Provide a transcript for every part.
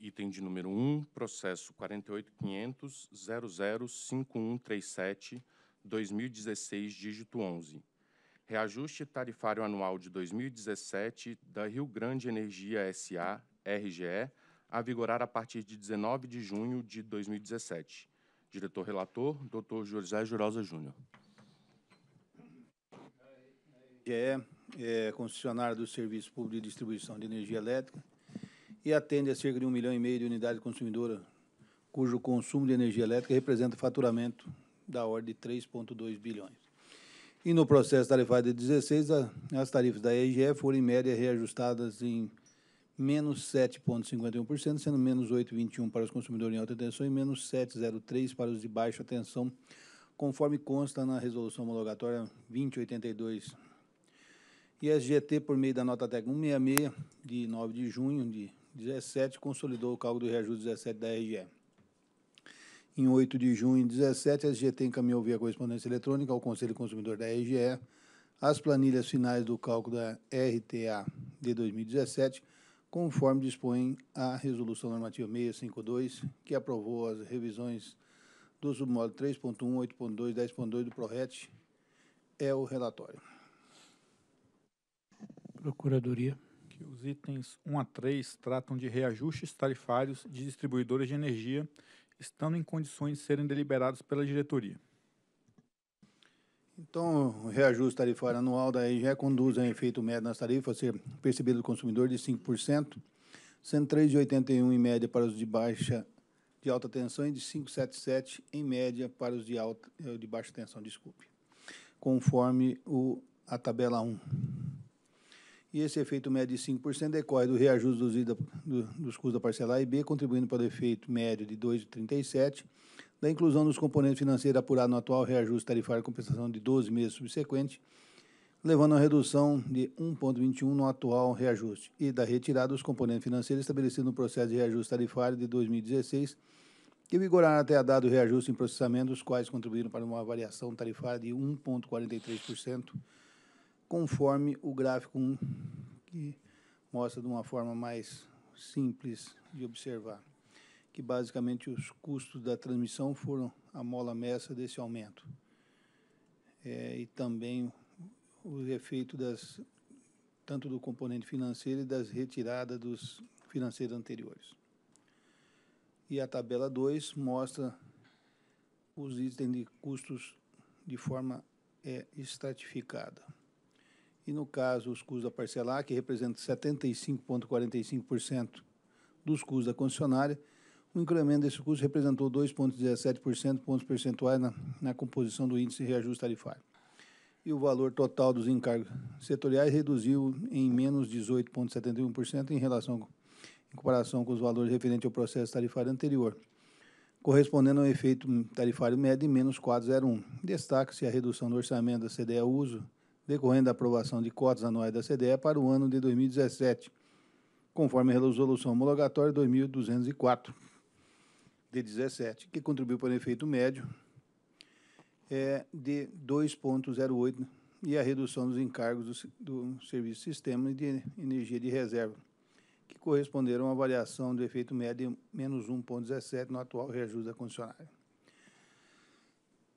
item de número 1, processo 48.500.005137-2016, dígito 11. Reajuste tarifário anual de 2017 da Rio Grande Energia S.A., RGE, a vigorar a partir de 19 de junho de 2017. Diretor relator, Dr. José Jurosa Júnior. É, é concessionário do Serviço Público de Distribuição de Energia Elétrica, e atende a cerca de um milhão e meio de unidades consumidoras, cujo consumo de energia elétrica representa faturamento da ordem de 3,2 bilhões. E no processo tarifário de 16, a, as tarifas da EGE foram, em média, reajustadas em menos 7,51%, sendo menos 8,21% para os consumidores em alta tensão e menos 7,03% para os de baixa tensão, conforme consta na resolução homologatória 2082 e SGT por meio da nota técnica 166, de 9 de junho de 17 consolidou o cálculo do reajuste 17 da RGE. Em 8 de junho de 17, a SGT encaminhou via correspondência eletrônica ao Conselho Consumidor da RGE as planilhas finais do cálculo da RTA de 2017, conforme dispõe a Resolução Normativa 652, que aprovou as revisões do submódulo 3.1, 8.2, 10.2 do PRORET. É o relatório. Procuradoria que os itens 1 a 3 tratam de reajustes tarifários de distribuidoras de energia, estando em condições de serem deliberados pela diretoria. Então, o reajuste tarifário anual da EGE conduz a efeito médio nas tarifas a ser percebido do consumidor de 5%, sendo 3,81 em média para os de baixa de alta tensão e de 5,77 em média para os de, alta, eh, de baixa tensão, desculpe, conforme o, a tabela 1 e esse efeito médio de 5% decorre do reajuste dos, ida, do, dos custos da parcela A e B, contribuindo para o efeito médio de 2,37%, da inclusão dos componentes financeiros apurados no atual reajuste tarifário e compensação de 12 meses subsequentes, levando a redução de 1,21 no atual reajuste, e da retirada dos componentes financeiros estabelecidos no processo de reajuste tarifário de 2016, que vigorará até a data do reajuste em processamento, os quais contribuíram para uma variação tarifária de 1,43% conforme o gráfico 1, que mostra de uma forma mais simples de observar, que basicamente os custos da transmissão foram a mola mestra desse aumento. É, e também o efeito das, tanto do componente financeiro e das retiradas dos financeiros anteriores. E a tabela 2 mostra os itens de custos de forma é, estratificada e, no caso, os custos a parcelar, que representam 75,45% dos custos da concessionária, o incremento desse custo representou 2,17% pontos percentuais na, na composição do índice de reajuste tarifário. E o valor total dos encargos setoriais reduziu em menos 18,71% em relação em comparação com os valores referentes ao processo tarifário anterior, correspondendo ao efeito tarifário médio de menos 4,01. Destaca-se a redução do orçamento da CDE Uso, decorrendo da aprovação de cotas anuais da CDE para o ano de 2017, conforme a resolução homologatória 2204 de 17, que contribuiu para o efeito médio é, de 2,08 e a redução dos encargos do, do Serviço Sistema de Energia de Reserva, que corresponderam a variação do efeito médio de menos 1,17 no atual reajuste da condicionária.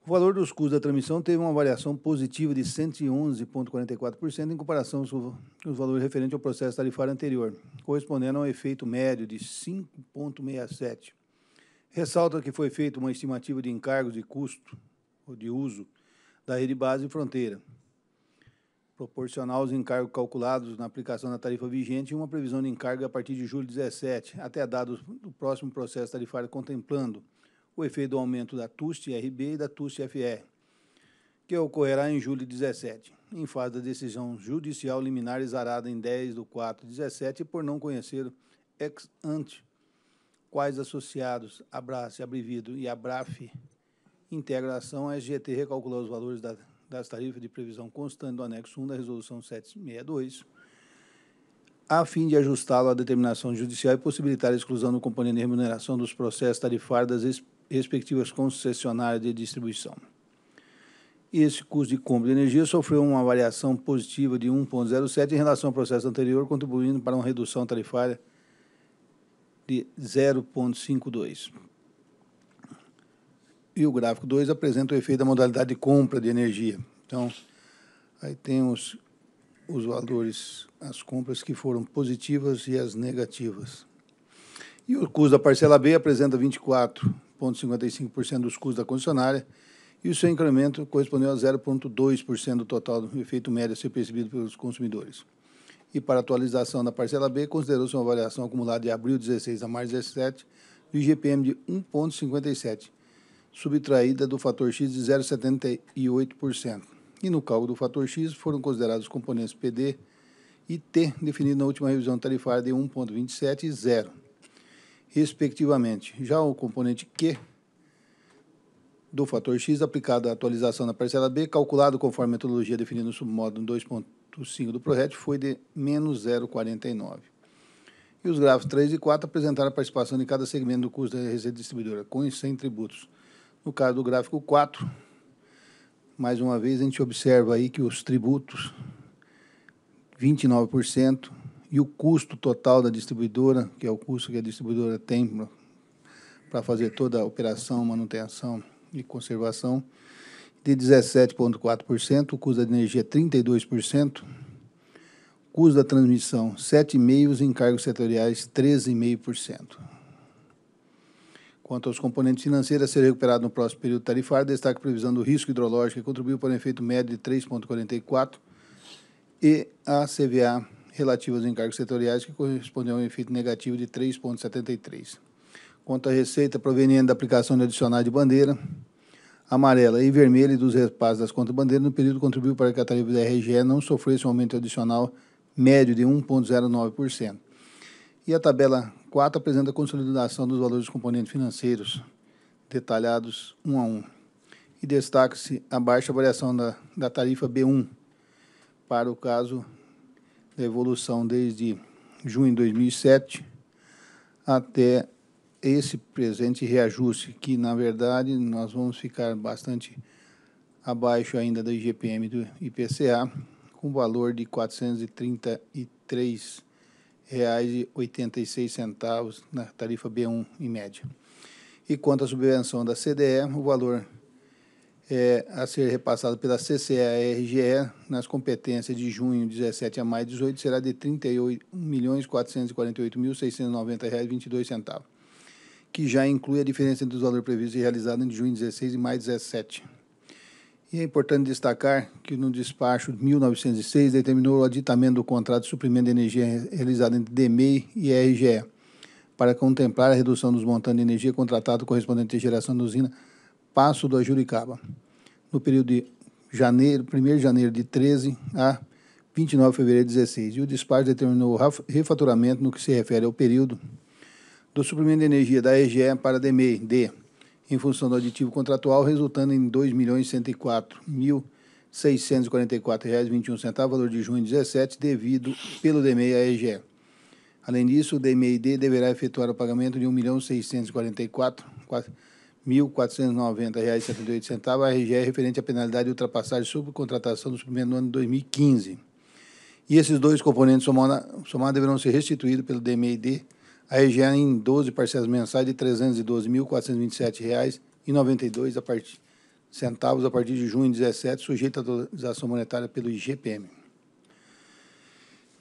O valor dos custos da transmissão teve uma variação positiva de 111,44% em comparação com os valores referentes ao processo tarifário anterior, correspondendo a um efeito médio de 5,67%. Ressalta que foi feita uma estimativa de encargos de custo ou de uso da rede base e fronteira, proporcional aos encargos calculados na aplicação da tarifa vigente e uma previsão de encargo a partir de julho de 17, até dados do próximo processo tarifário, contemplando o efeito do aumento da TUST-RB e da TUST-FR, que ocorrerá em julho de 2017, em fase da decisão judicial liminar exarada em 10 de 4 de 17 por não conhecer ex ante quais associados ABRAF, Abrevido e ABRAF integração a SGT recalculou os valores da, das tarifas de previsão constante do anexo 1 da resolução 762 a fim de ajustá-lo à determinação judicial e possibilitar a exclusão do componente de remuneração dos processos tarifários das respectivas concessionárias de distribuição. Esse custo de compra de energia sofreu uma variação positiva de 1,07 em relação ao processo anterior, contribuindo para uma redução tarifária de 0,52. E o gráfico 2 apresenta o efeito da modalidade de compra de energia. Então, aí tem os, os valores, as compras que foram positivas e as negativas. E o custo da parcela B apresenta 24,55% dos custos da concessionária e o seu incremento correspondeu a 0,2% do total do efeito médio a ser percebido pelos consumidores. E para atualização da parcela B, considerou-se uma avaliação acumulada de abril 16 a março 17 do IGPM de 1,57%, subtraída do fator X de 0,78%. E no cálculo do fator X foram considerados os componentes PD e T, definidos na última revisão tarifária de 1,27 e 0 respectivamente. Já o componente Q do fator X aplicado à atualização da parcela B, calculado conforme a metodologia definida no submódulo 2.5 do projeto, foi de menos 0,49. E os gráficos 3 e 4 apresentaram a participação de cada segmento do custo da receita distribuidora, com e sem tributos. No caso do gráfico 4, mais uma vez a gente observa aí que os tributos, 29%, e o custo total da distribuidora, que é o custo que a distribuidora tem para fazer toda a operação, manutenção e conservação, de 17,4%, o custo da energia 32%, custo da transmissão 7,5% e encargos setoriais 13,5%. Quanto aos componentes financeiros a ser recuperado no próximo período tarifário, destaca a previsão do risco hidrológico que contribuiu para um efeito médio de 3,44% e a CVA relativos aos encargos setoriais, que correspondeu a um efeito negativo de 3,73. Quanto à receita proveniente da aplicação de adicionais de bandeira, amarela e vermelha e dos repasses das contas bandeiras, no período contribuiu para que a tarifa da RGE não sofresse um aumento adicional médio de 1,09%. E a tabela 4 apresenta a consolidação dos valores dos componentes financeiros, detalhados um a um. E destaca-se a baixa variação da, da tarifa B1 para o caso da evolução desde junho de 2007 até esse presente reajuste, que na verdade nós vamos ficar bastante abaixo ainda do IGPM do IPCA, com valor de R$ 433,86 na tarifa B1 em média. E quanto à subvenção da CDE, o valor é, a ser repassado pela CCARGE nas competências de junho 17 a maio 18 será de R$ 38.448.690,22, que já inclui a diferença entre o valor previsto e realizado entre junho 16 e maio 17. E é importante destacar que no despacho 1906 determinou o aditamento do contrato de suprimento de energia realizado entre DMEI e RGE para contemplar a redução dos montantes de energia contratado correspondente à geração da usina Passo do Ajuricaba, no período de janeiro, 1 de janeiro de 13 a 29 de fevereiro de 16. E o despacho determinou o refaturamento no que se refere ao período do suprimento de energia da EGE para a DMEI, D, em função do aditivo contratual, resultando em R$ 2.104.644,21, valor de junho de 17, devido pelo DMEI à EGE. Além disso, o DMEI-D deverá efetuar o pagamento de R$ 1.644.000 R$ 1.490,78, a RGE é referente à penalidade de ultrapassagem sobre contratação do suprimento no ano de 2015. E esses dois componentes somados, somados deverão ser restituídos pelo DMED à RGE em 12 parcelas mensais de R$ 312.427,92 a partir centavos a partir de junho de 2017, sujeito à atualização monetária pelo IGPM.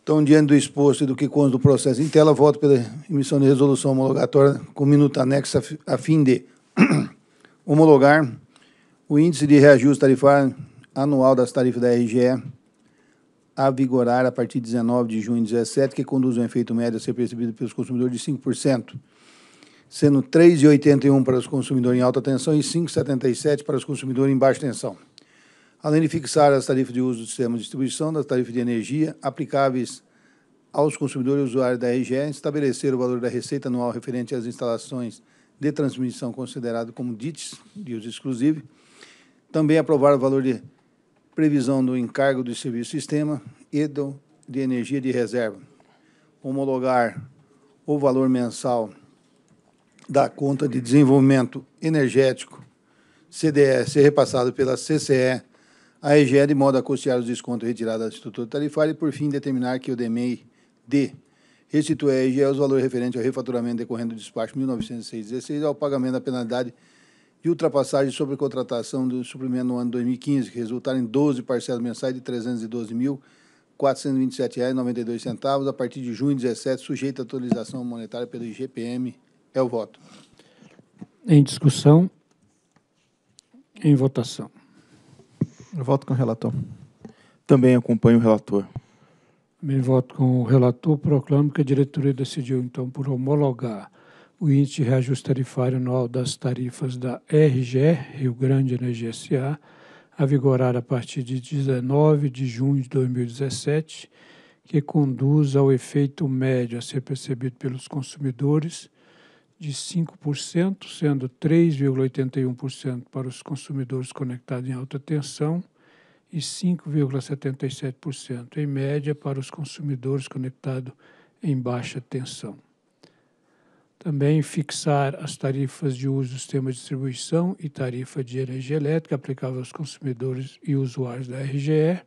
Então, diante do exposto e do que consta do processo em tela, voto pela emissão de resolução homologatória com minuto anexo a fim de homologar o índice de reajuste tarifário anual das tarifas da RGE a vigorar a partir de 19 de junho de 2017, que conduz um efeito médio a ser percebido pelos consumidores de 5%, sendo 3,81 para os consumidores em alta tensão e 5,77 para os consumidores em baixa tensão. Além de fixar as tarifas de uso do sistema de distribuição das tarifas de energia aplicáveis aos consumidores e usuários da RGE, estabelecer o valor da receita anual referente às instalações de transmissão considerado como DITES, de uso exclusivo. Também aprovar o valor de previsão do encargo do serviço sistema e do, de energia de reserva. Homologar o valor mensal da conta de desenvolvimento energético CDE ser repassado pela CCE à EGE de modo a custear os descontos retirados da estrutura tarifária e, por fim, determinar que o DMEI D restitui a é os valores referentes ao refaturamento decorrendo do despacho 1906-16 ao pagamento da penalidade de ultrapassagem sobre contratação do suprimento no ano 2015, que resultaram em 12 parcelas mensais de R$ 312.427,92 a partir de junho de 17, sujeita à atualização monetária pelo IGPM. É o voto. Em discussão. Em votação. Eu voto com o relator. Também acompanho o relator. Em voto com o relator, proclamo que a diretoria decidiu, então, por homologar o índice de reajuste tarifário anual das tarifas da RGE, Rio Grande Energia S.A., a vigorar a partir de 19 de junho de 2017, que conduz ao efeito médio a ser percebido pelos consumidores de 5%, sendo 3,81% para os consumidores conectados em alta tensão e 5,77%, em média, para os consumidores conectados em baixa tensão. Também fixar as tarifas de uso do sistema de distribuição e tarifa de energia elétrica aplicável aos consumidores e usuários da RGE.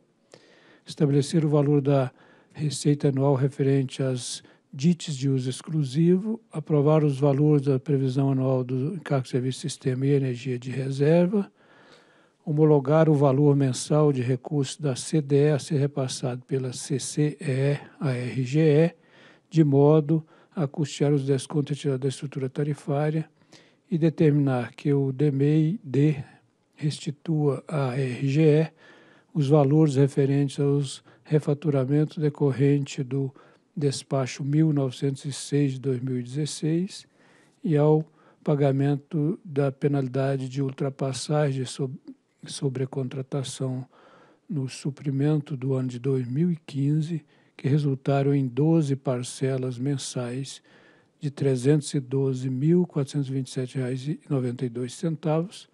Estabelecer o valor da receita anual referente às DITs de uso exclusivo. Aprovar os valores da previsão anual do encargo de serviço sistema e energia de reserva homologar o valor mensal de recursos da CDE a ser repassado pela CCE à RGE, de modo a custear os descontos retirados da estrutura tarifária e determinar que o DMEI-D restitua à RGE os valores referentes aos refaturamentos decorrente do despacho 1906 de 2016 e ao pagamento da penalidade de ultrapassagem sobre a contratação no suprimento do ano de 2015, que resultaram em 12 parcelas mensais de R$ 312.427,92.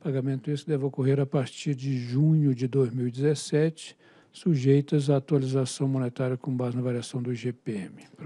Pagamento esse deve ocorrer a partir de junho de 2017, sujeitas à atualização monetária com base na variação do IGPM.